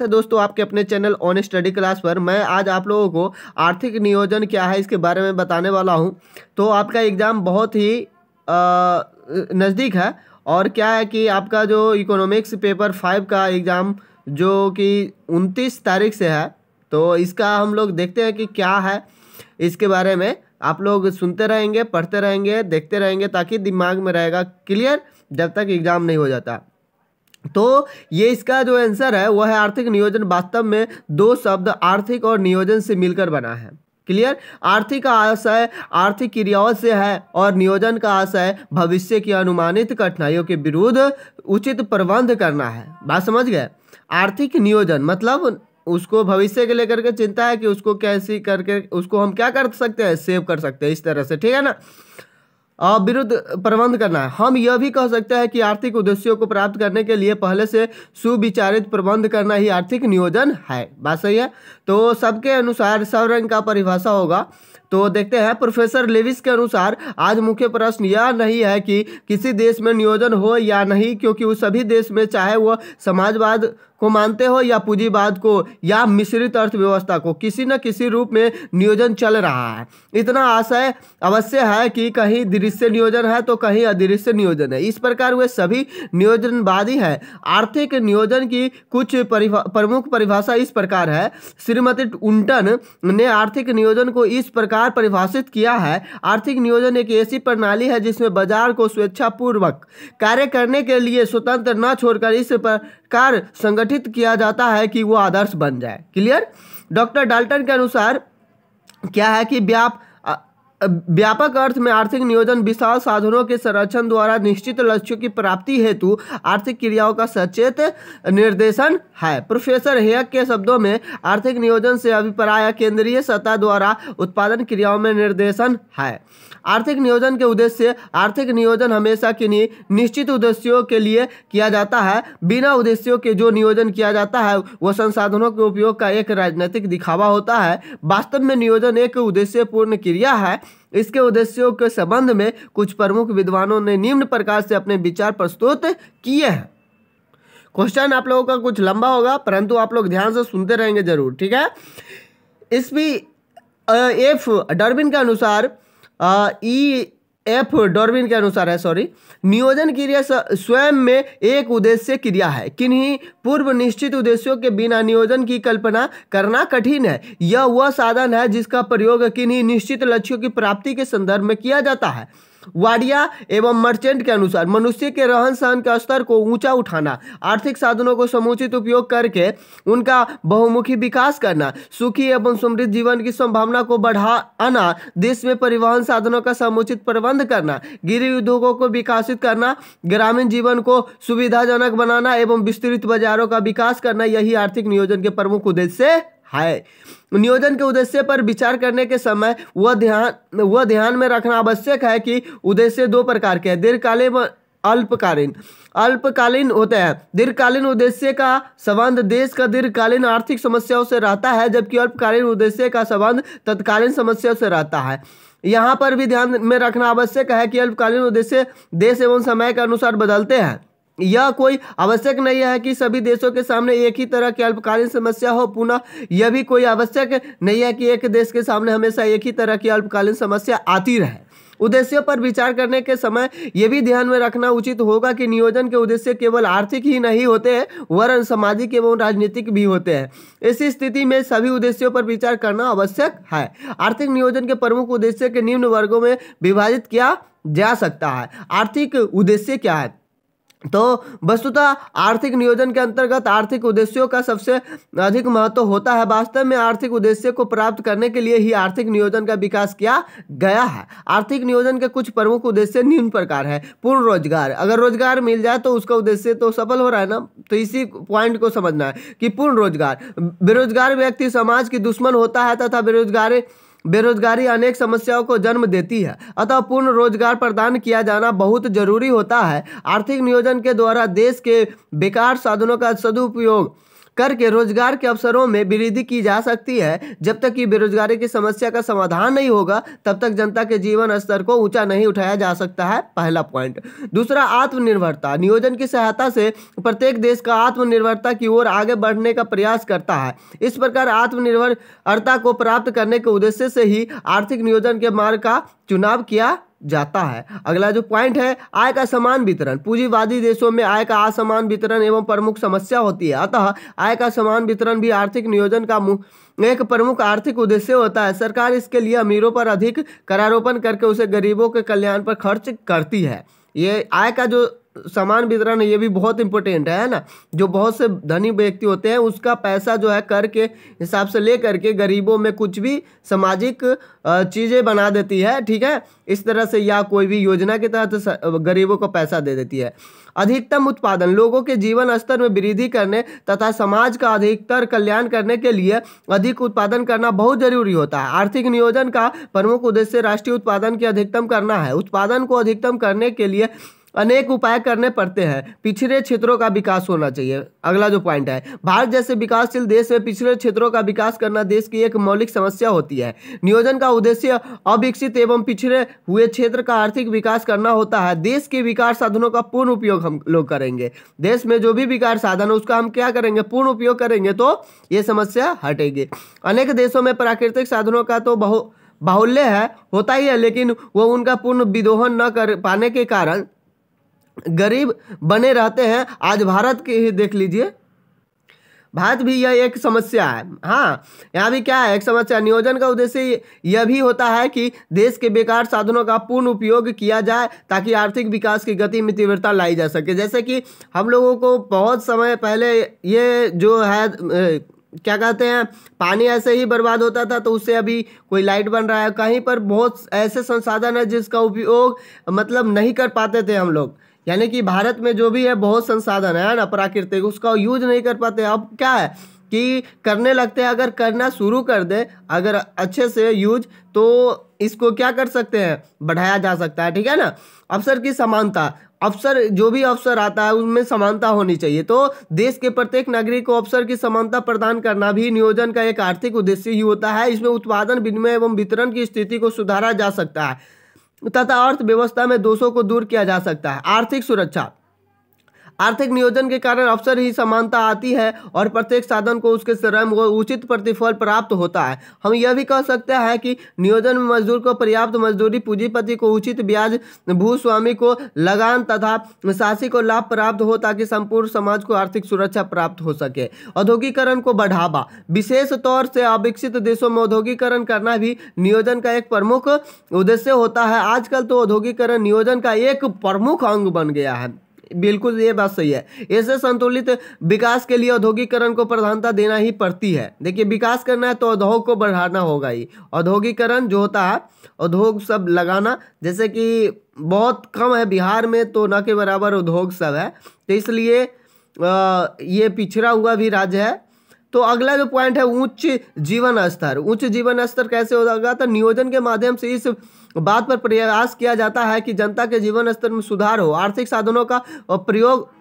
है दोस्तों आपके अपने चैनल ऑन स्टडी क्लास पर मैं आज आप लोगों को आर्थिक नियोजन क्या है इसके बारे में बताने वाला हूं तो आपका एग्ज़ाम बहुत ही नज़दीक है और क्या है कि आपका जो इकोनॉमिक्स पेपर फाइव का एग्ज़ाम जो कि उनतीस तारीख से है तो इसका हम लोग देखते हैं कि क्या है इसके बारे में आप लोग सुनते रहेंगे पढ़ते रहेंगे देखते रहेंगे ताकि दिमाग में रहेगा क्लियर जब तक एग्ज़ाम नहीं हो जाता तो ये इसका जो आंसर है वह है आर्थिक नियोजन वास्तव में दो शब्द आर्थिक और नियोजन से मिलकर बना है क्लियर आर्थिक का आशय आर्थिक क्रियाओं से है और नियोजन का आशय भविष्य की अनुमानित कठिनाइयों के विरुद्ध उचित प्रबंध करना है बात समझ गए आर्थिक नियोजन मतलब उसको भविष्य के लेकर के चिंता है कि उसको कैसी करके उसको हम क्या कर सकते हैं सेव कर सकते हैं इस तरह से ठीक है ना अविरुद्ध प्रबंध करना है हम यह भी कह सकते हैं कि आर्थिक उद्देश्यों को प्राप्त करने के लिए पहले से सुविचारित प्रबंध करना ही आर्थिक नियोजन है बात सही है तो सबके अनुसार सब रंग का परिभाषा होगा तो देखते हैं प्रोफेसर लेविस के अनुसार आज मुख्य प्रश्न यह नहीं है कि किसी देश में नियोजन हो या नहीं क्योंकि वो सभी देश में चाहे वह समाजवाद को मानते हो या पूंजीवाद को या मिश्रित अर्थव्यवस्था को किसी न किसी रूप में नियोजन चल रहा है इतना आशय अवश्य है कि कहीं दृश्य नियोजन है तो कहीं अदृश्य नियोजन है इस प्रकार वे सभी नियोजनवादी हैं आर्थिक नियोजन की कुछ परिभा, प्रमुख परिभाषा इस प्रकार है श्रीमती उल्टन ने आर्थिक नियोजन को इस प्रकार परिभाषित किया है आर्थिक नियोजन एक ऐसी प्रणाली है जिसमें बाजार को स्वेच्छापूर्वक कार्य करने के लिए स्वतंत्र न छोड़कर इस पर कार्य संगठित किया जाता है कि वो आदर्श बन जाए क्लियर डॉक्टर डाल्टन के अनुसार क्या है कि व्याप व्यापक अर्थ में आर्थिक नियोजन विशाल साधनों के संरक्षण द्वारा निश्चित लक्ष्यों की प्राप्ति हेतु आर्थिक क्रियाओं का सचेत निर्देशन है प्रोफेसर हेयक के शब्दों में आर्थिक नियोजन से अभिप्राय केंद्रीय सत्ता द्वारा उत्पादन क्रियाओं में निर्देशन है आर्थिक नियोजन के उद्देश्य आर्थिक नियोजन हमेशा किन्हीं निश्चित उद्देश्यों के लिए किया जाता है बिना उद्देश्यों के जो नियोजन किया जाता है वह संसाधनों के उपयोग का एक राजनीतिक दिखावा होता है वास्तव में नियोजन एक उद्देश्यपूर्ण क्रिया है इसके उद्देश्यों के संबंध में कुछ प्रमुख विद्वानों ने निम्न प्रकार से अपने विचार प्रस्तुत किए हैं क्वेश्चन आप लोगों का कुछ लंबा होगा परंतु आप लोग ध्यान से सुनते रहेंगे जरूर ठीक है इस भी एफ डरबिन के अनुसार ई एफ डॉर्विन के अनुसार है सॉरी नियोजन क्रिया स्वयं में एक उद्देश्य क्रिया है किन्हीं पूर्व निश्चित उद्देश्यों के बिना नियोजन की कल्पना करना कठिन है यह वह साधन है जिसका प्रयोग किन्हीं निश्चित लक्ष्यों की प्राप्ति के संदर्भ में किया जाता है वाडिया एवं मर्चेंट के अनुसार मनुष्य के रहन सहन के स्तर को ऊंचा उठाना आर्थिक साधनों को समुचित उपयोग करके उनका बहुमुखी विकास करना सुखी एवं समृद्ध जीवन की संभावना को बढ़ाना देश में परिवहन साधनों का समुचित प्रबंध करना गिरी उद्योगों को विकसित करना ग्रामीण जीवन को सुविधाजनक बनाना एवं विस्तृत बाजारों का विकास करना यही आर्थिक नियोजन के प्रमुख उद्देश्य है नियोजन के उद्देश्य पर विचार करने के समय वह ध्यान वह ध्यान में रखना आवश्यक है कि उद्देश्य दो प्रकार के हैं दीर्घकालीन व अल्पकालीन अल्पकालीन होते हैं दीर्घकालीन उद्देश्य का संबंध देश का दीर्घकालीन आर्थिक समस्याओं से रहता है जबकि अल्पकालीन उद्देश्य का संबंध तत्कालीन समस्याओं से रहता है यहाँ पर भी ध्यान में रखना आवश्यक है कि अल्पकालीन उद्देश्य देश एवं समय के अनुसार बदलते हैं यह कोई आवश्यक नहीं है कि सभी देशों के सामने एक ही तरह की अल्पकालीन समस्या हो पुनः यह भी कोई आवश्यक नहीं है कि एक देश के सामने हमेशा एक ही तरह की अल्पकालीन समस्या आती रहे उद्देश्यों पर विचार करने के समय यह भी ध्यान में रखना उचित होगा कि नियोजन के उद्देश्य केवल आर्थिक ही नहीं होते हैं वरन सामाजिक एवं राजनीतिक भी होते हैं ऐसी स्थिति में सभी उद्देश्यों पर विचार करना आवश्यक है आर्थिक नियोजन के प्रमुख उद्देश्य के निम्न वर्गों में विभाजित किया जा सकता है आर्थिक उद्देश्य क्या है तो वस्तुतः आर्थिक नियोजन के अंतर्गत आर्थिक उद्देश्यों का सबसे अधिक महत्व होता है वास्तव में आर्थिक उद्देश्य को प्राप्त करने के लिए ही आर्थिक नियोजन का विकास किया गया है आर्थिक नियोजन के कुछ प्रमुख उद्देश्य निम्न प्रकार है पूर्ण रोजगार अगर रोजगार मिल जाए तो उसका उद्देश्य तो सफल हो रहा है ना तो इसी पॉइंट को समझना है कि पूर्ण रोजगार बेरोजगार व्यक्ति समाज की दुश्मन होता है तथा बेरोजगारी बेरोजगारी अनेक समस्याओं को जन्म देती है अतः पूर्ण रोजगार प्रदान किया जाना बहुत जरूरी होता है आर्थिक नियोजन के द्वारा देश के बेकार साधनों का सदुपयोग करके रोजगार के अवसरों में वृद्धि की जा सकती है जब तक कि बेरोजगारी की समस्या का समाधान नहीं होगा तब तक जनता के जीवन स्तर को ऊंचा नहीं उठाया जा सकता है पहला पॉइंट दूसरा आत्मनिर्भरता नियोजन की सहायता से प्रत्येक देश का आत्मनिर्भरता की ओर आगे बढ़ने का प्रयास करता है इस प्रकार आत्मनिर्भरता को प्राप्त करने के उद्देश्य से ही आर्थिक नियोजन के मार्ग का चुनाव किया जाता है अगला जो पॉइंट है आय का समान वितरण पूंजीवादी देशों में आय का असमान वितरण एवं प्रमुख समस्या होती है अतः आय का समान वितरण भी आर्थिक नियोजन का एक प्रमुख आर्थिक उद्देश्य होता है सरकार इसके लिए अमीरों पर अधिक करारोपण करके उसे गरीबों के कल्याण पर खर्च करती है ये आय का जो सामान वितरण ये भी बहुत इंपॉर्टेंट है ना जो बहुत से धनी व्यक्ति होते हैं उसका पैसा जो है कर के हिसाब से ले करके गरीबों में कुछ भी सामाजिक चीज़ें बना देती है ठीक है इस तरह से या कोई भी योजना के तहत गरीबों को पैसा दे देती है अधिकतम उत्पादन लोगों के जीवन स्तर में वृद्धि करने तथा समाज का अधिकतर कल्याण करने के लिए अधिक उत्पादन करना बहुत जरूरी होता है आर्थिक नियोजन का प्रमुख उद्देश्य राष्ट्रीय उत्पादन की अधिकतम करना है उत्पादन को अधिकतम करने के लिए अनेक उपाय करने पड़ते हैं पिछड़े क्षेत्रों का विकास होना चाहिए अगला जो पॉइंट है भारत जैसे विकासशील देश में पिछड़े क्षेत्रों का विकास करना देश की एक मौलिक समस्या होती है नियोजन का उद्देश्य अविकसित एवं पिछड़े हुए क्षेत्र का आर्थिक विकास करना होता है देश के विकास साधनों का पूर्ण उपयोग हम लोग करेंगे देश में जो भी विकास साधन है उसका हम क्या करेंगे पूर्ण उपयोग करेंगे तो ये समस्या हटेगी अनेक देशों में प्राकृतिक साधनों का तो बहु बाहुल्य है होता ही है लेकिन वो उनका पूर्ण विदोहन न कर पाने के कारण गरीब बने रहते हैं आज भारत के ही देख लीजिए भारत भी यह एक समस्या है हाँ यहाँ भी क्या है एक समस्या नियोजन का उद्देश्य यह भी होता है कि देश के बेकार साधनों का पूर्ण उपयोग किया जाए ताकि आर्थिक विकास की गति में तीव्रता लाई जा सके जैसे कि हम लोगों को बहुत समय पहले ये जो है क्या कहते हैं पानी ऐसे ही बर्बाद होता था तो उससे अभी कोई लाइट बन रहा है कहीं पर बहुत ऐसे संसाधन है जिसका उपयोग मतलब नहीं कर पाते थे हम लोग यानी कि भारत में जो भी है बहुत संसाधन है ना प्राकृतिक उसका यूज नहीं कर पाते अब क्या है कि करने लगते हैं अगर करना शुरू कर दे अगर अच्छे से यूज तो इसको क्या कर सकते हैं बढ़ाया जा सकता है ठीक है ना अवसर की समानता अवसर जो भी अवसर आता है उनमें समानता होनी चाहिए तो देश के प्रत्येक नागरिक को अवसर की समानता प्रदान करना भी नियोजन का एक आर्थिक उद्देश्य ही होता है इसमें उत्पादन विनिमय एवं वितरण की स्थिति को सुधारा जा सकता है तथा अर्थव्यवस्था में दोषों को दूर किया जा सकता है आर्थिक सुरक्षा आर्थिक नियोजन के कारण अवसर ही समानता आती है और प्रत्येक साधन को उसके श्रम व उचित प्रतिफल प्राप्त होता है हम यह भी कह सकते हैं कि नियोजन में मजदूर को पर्याप्त मजदूरी पूंजीपति को उचित ब्याज भूस्वामी को लगान तथा शासी को लाभ प्राप्त हो ताकि संपूर्ण समाज को आर्थिक सुरक्षा प्राप्त हो सके औद्योगिकरण को बढ़ावा विशेष तौर से अविकसित देशों में औद्योगिकरण करना भी नियोजन का एक प्रमुख उद्देश्य होता है आजकल तो औद्योगिकरण नियोजन का एक प्रमुख अंग बन गया है बिल्कुल ये बात सही है ऐसे संतुलित विकास के लिए औद्योगिकरण को प्रधानता देना ही पड़ती है देखिए विकास करना है तो औद्योग को बढ़ाना होगा ही औद्योगिकरण जो होता है औद्योग सब लगाना जैसे कि बहुत कम है बिहार में तो न के बराबर उद्योग सब है तो इसलिए ये पिछड़ा हुआ भी राज्य है तो अगला जो पॉइंट है उच्च जीवन स्तर उच्च जीवन स्तर कैसे होगा तो नियोजन के माध्यम से इस बात पर प्रयास किया जाता है कि जनता के जीवन स्तर में सुधार हो आर्थिक साधनों का प्रयोग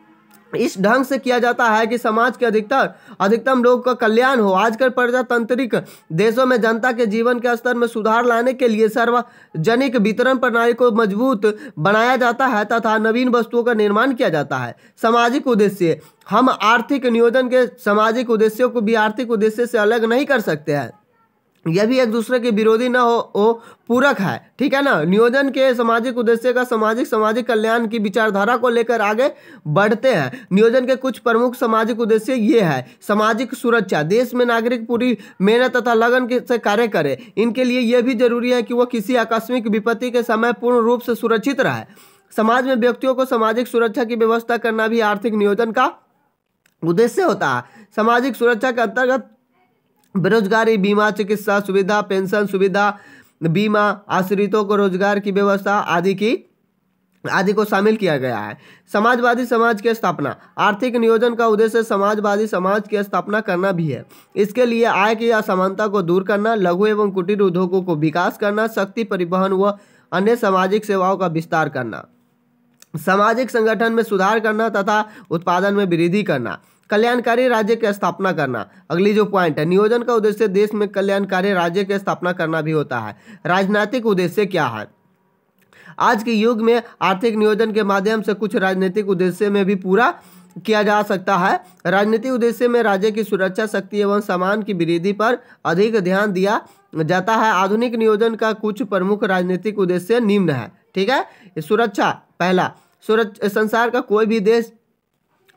इस ढंग से किया जाता है कि समाज के अधिकतर अधिकतम लोग का कल्याण हो आजकल प्रजातांत्रिक देशों में जनता के जीवन के स्तर में सुधार लाने के लिए सार्वजनिक वितरण प्रणाली को मजबूत बनाया जाता है तथा नवीन वस्तुओं का निर्माण किया जाता है सामाजिक उद्देश्य हम आर्थिक नियोजन के सामाजिक उद्देश्यों को भी आर्थिक उद्देश्य से अलग नहीं कर सकते हैं यह भी एक दूसरे के विरोधी न हो वो पूरक है ठीक है ना नियोजन के सामाजिक उद्देश्य का सामाजिक सामाजिक कल्याण की विचारधारा को लेकर आगे बढ़ते हैं नियोजन के कुछ प्रमुख सामाजिक उद्देश्य ये है सामाजिक सुरक्षा देश में नागरिक पूरी मेहनत तथा लगन से कार्य करे इनके लिए यह भी जरूरी है कि वह किसी आकस्मिक विपत्ति के समय पूर्ण रूप से सुरक्षित रहे समाज में व्यक्तियों को सामाजिक सुरक्षा की व्यवस्था करना भी आर्थिक नियोजन का उद्देश्य होता है सामाजिक सुरक्षा के अंतर्गत बेरोजगारी बीमा चिकित्सा सुविधा पेंशन सुविधा बीमा आश्रितों को रोजगार की व्यवस्था आदि की आदि को शामिल किया गया है समाजवादी समाज की स्थापना आर्थिक नियोजन का उद्देश्य समाजवादी समाज की स्थापना करना भी है इसके लिए आय की असमानता को दूर करना लघु एवं कुटीर उद्योगों को विकास करना शक्ति परिवहन व अन्य सामाजिक सेवाओं का विस्तार करना सामाजिक संगठन में सुधार करना तथा उत्पादन में वृद्धि करना कल्याणकारी राज्य की स्थापना करना अगली जो पॉइंट है नियोजन का उद्देश्य देश में कल्याणकारी राज्य की स्थापना करना भी होता है राजनीतिक उद्देश्य क्या है आज के युग में आर्थिक नियोजन के माध्यम से कुछ राजनीतिक उद्देश्य में भी पूरा किया जा सकता है राजनीतिक उद्देश्य में राज्य की सुरक्षा शक्ति एवं सामान की वृद्धि पर अधिक ध्यान दिया जाता है आधुनिक नियोजन का कुछ प्रमुख राजनीतिक उद्देश्य निम्न है ठीक है सुरक्षा पहला सुरक्षा संसार का कोई भी देश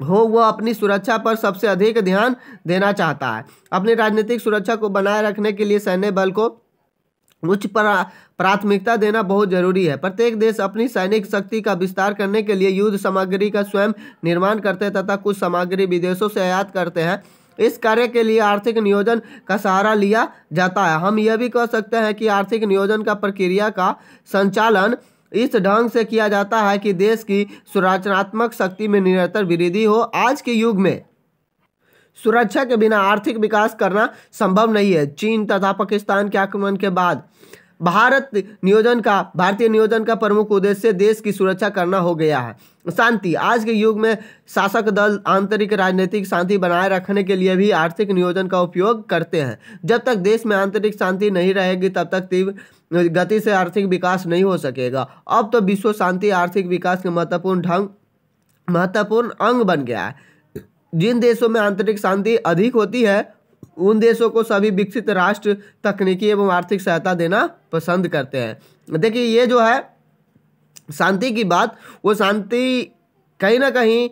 हो वह अपनी सुरक्षा पर सबसे अधिक ध्यान देना चाहता है अपनी राजनीतिक सुरक्षा को बनाए रखने के लिए सैन्य बल को उच्च प्राथमिकता देना बहुत जरूरी है प्रत्येक देश अपनी सैनिक शक्ति का विस्तार करने के लिए युद्ध सामग्री का स्वयं निर्माण करते हैं तथा कुछ सामग्री विदेशों से आयात करते हैं इस कार्य के लिए आर्थिक नियोजन का सहारा लिया जाता है हम यह भी कह सकते हैं कि आर्थिक नियोजन का प्रक्रिया का संचालन इस ढंग से किया जाता है कि देश की सुरचनात्मक शक्ति में निरंतर वृद्धि हो आज के युग में सुरक्षा के बिना आर्थिक विकास करना संभव नहीं है चीन तथा पाकिस्तान के आक्रमण के बाद भारत नियोजन का भारतीय नियोजन का प्रमुख उद्देश्य देश की सुरक्षा करना हो गया है शांति आज के युग में शासक दल आंतरिक राजनीतिक शांति बनाए रखने के लिए भी आर्थिक नियोजन का उपयोग करते हैं जब तक देश में आंतरिक शांति नहीं रहेगी तब तक तीव्र गति से आर्थिक विकास नहीं हो सकेगा अब तो विश्व शांति आर्थिक विकास के महत्वपूर्ण ढंग महत्वपूर्ण अंग बन गया है जिन देशों में आंतरिक शांति अधिक होती है उन देशों को सभी विकसित राष्ट्र तकनीकी एवं आर्थिक सहायता देना पसंद करते हैं देखिए ये जो है शांति की बात वो शांति कहीं ना कहीं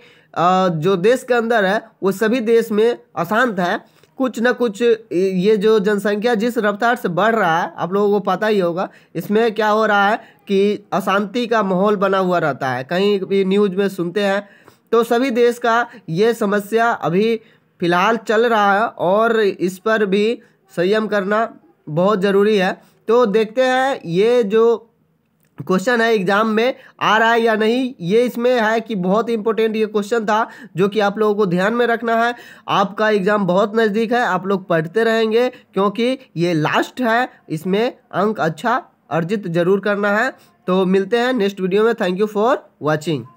जो देश के अंदर है वो सभी देश में अशांत है कुछ ना कुछ ये जो जनसंख्या जिस रफ्तार से बढ़ रहा है आप लोगों को पता ही होगा इसमें क्या हो रहा है कि अशांति का माहौल बना हुआ रहता है कहीं भी न्यूज में सुनते हैं तो सभी देश का ये समस्या अभी फ़िलहाल चल रहा है और इस पर भी संयम करना बहुत ज़रूरी है तो देखते हैं ये जो क्वेश्चन है एग्जाम में आ रहा है या नहीं ये इसमें है कि बहुत इंपॉर्टेंट ये क्वेश्चन था जो कि आप लोगों को ध्यान में रखना है आपका एग्जाम बहुत नज़दीक है आप लोग पढ़ते रहेंगे क्योंकि ये लास्ट है इसमें अंक अच्छा अर्जित जरूर करना है तो मिलते हैं नेक्स्ट वीडियो में थैंक यू फॉर वॉचिंग